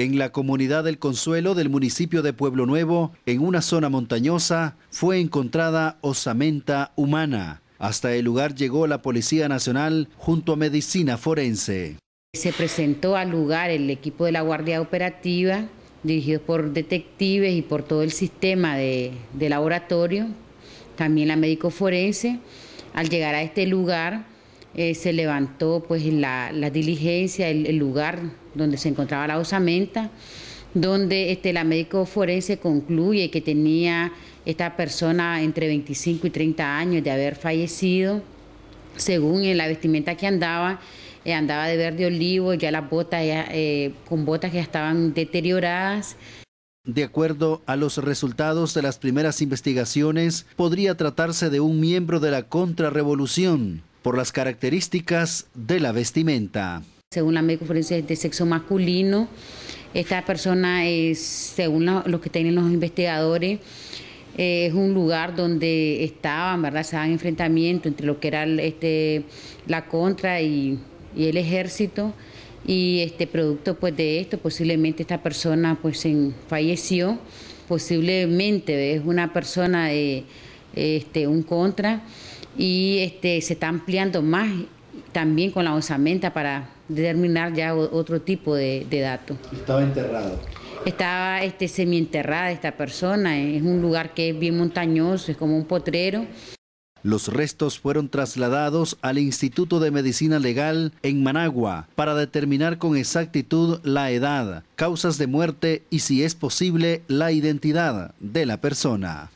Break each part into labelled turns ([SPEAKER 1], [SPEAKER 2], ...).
[SPEAKER 1] En la comunidad del Consuelo del municipio de Pueblo Nuevo, en una zona montañosa, fue encontrada osamenta humana. Hasta el lugar llegó la Policía Nacional junto a Medicina Forense.
[SPEAKER 2] Se presentó al lugar el equipo de la Guardia Operativa, dirigido por detectives y por todo el sistema de, laboratorio, también la médico forense. Al llegar a este lugar eh, se levantó pues la, diligencia, el lugar donde se encontraba la osamenta, donde este, la médico forense concluye que tenía esta persona entre 25 y 30 años de haber fallecido, según en la vestimenta que andaba, eh, andaba de verde olivo, ya las botas, eh, con botas que ya estaban deterioradas.
[SPEAKER 1] De acuerdo a los resultados de las primeras investigaciones, podría tratarse de un miembro de la contrarrevolución por las características de la vestimenta.
[SPEAKER 2] Según la médico conferencia de sexo masculino. Esta persona es, según lo que tienen los investigadores, es un lugar donde estaban, ¿verdad? Se daban enfrentamiento entre lo que era este, la contra y, el ejército. Y este producto pues de esto, posiblemente esta persona pues en, falleció, posiblemente es una persona, de este, un contra, y este, se está ampliando más también con la osamenta para determinar ya otro tipo de, datos. Estaba enterrado. Estaba este, semienterrada esta persona, eh, es un lugar que es bien montañoso, es como un potrero.
[SPEAKER 1] Los restos fueron trasladados al Instituto de Medicina Legal en Managua para determinar con exactitud la edad, causas de muerte y, si es posible, la identidad de la persona.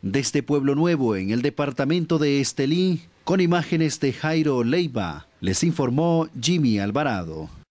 [SPEAKER 1] Desde Pueblo Nuevo, en el departamento de Estelí, con imágenes de Jairo Leiva, les informó Jimmy Alvarado.